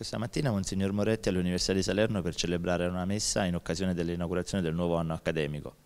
Questa mattina Monsignor Moretti all'Università di Salerno per celebrare una messa in occasione dell'inaugurazione del nuovo anno accademico.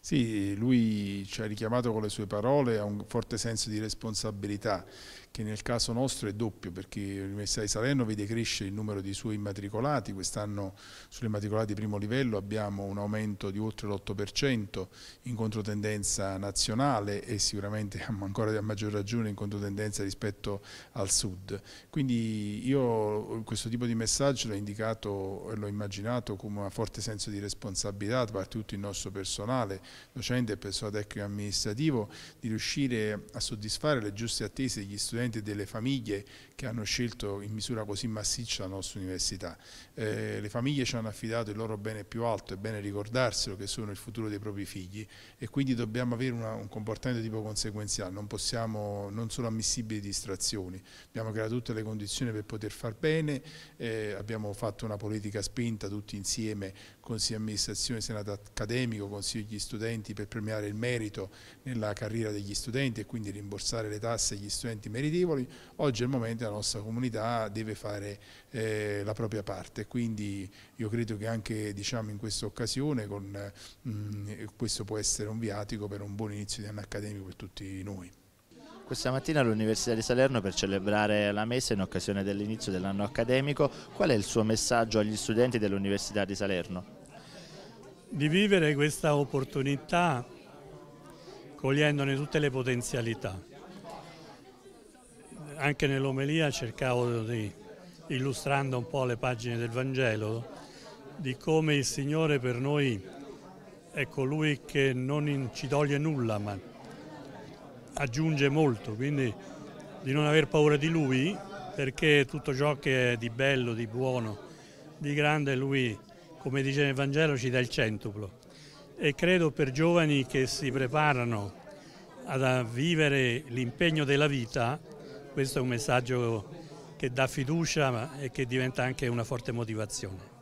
Sì, lui ci ha richiamato con le sue parole a un forte senso di responsabilità che nel caso nostro è doppio perché l'Università di Salerno vede crescere il numero di suoi immatricolati, quest'anno sulle immatricolati di primo livello abbiamo un aumento di oltre l'8% in controtendenza nazionale e sicuramente ancora a maggior ragione in controtendenza rispetto al sud. Quindi io questo tipo di messaggio l'ho indicato e l'ho immaginato come un forte senso di responsabilità da parte di tutto il nostro personale docente e personale tecnico amministrativo, di riuscire a soddisfare le giuste attese degli studenti e delle famiglie che hanno scelto in misura così massiccia la nostra università. Eh, le famiglie ci hanno affidato il loro bene più alto, è bene ricordarselo che sono il futuro dei propri figli e quindi dobbiamo avere una, un comportamento tipo conseguenziale, non, possiamo, non sono ammissibili distrazioni, abbiamo creato tutte le condizioni per poter far bene, eh, abbiamo fatto una politica spinta tutti insieme, consiglio di amministrazione, senato accademico, consiglio di studenti, studenti per premiare il merito nella carriera degli studenti e quindi rimborsare le tasse agli studenti meritevoli, oggi è il momento la nostra comunità deve fare eh, la propria parte, quindi io credo che anche diciamo, in questa occasione con, mh, mm, questo può essere un viatico per un buon inizio di anno accademico per tutti noi. Questa mattina all'Università di Salerno per celebrare la messa in occasione dell'inizio dell'anno accademico, qual è il suo messaggio agli studenti dell'Università di Salerno? di vivere questa opportunità cogliendone tutte le potenzialità. Anche nell'omelia cercavo di, illustrando un po' le pagine del Vangelo, di come il Signore per noi è colui che non ci toglie nulla ma aggiunge molto, quindi di non aver paura di Lui perché tutto ciò che è di bello, di buono, di grande Lui come dice nel Vangelo, ci dà il centuplo. E credo per giovani che si preparano a vivere l'impegno della vita, questo è un messaggio che dà fiducia e che diventa anche una forte motivazione.